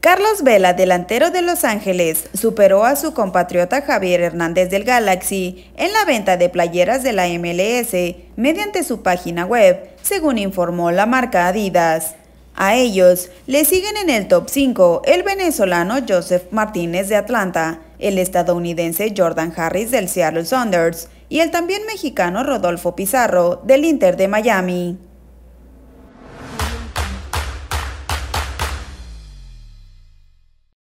Carlos Vela, delantero de Los Ángeles, superó a su compatriota Javier Hernández del Galaxy en la venta de playeras de la MLS mediante su página web, según informó la marca Adidas. A ellos le siguen en el top 5 el venezolano Joseph Martínez de Atlanta, el estadounidense Jordan Harris del Seattle Saunders y el también mexicano Rodolfo Pizarro del Inter de Miami.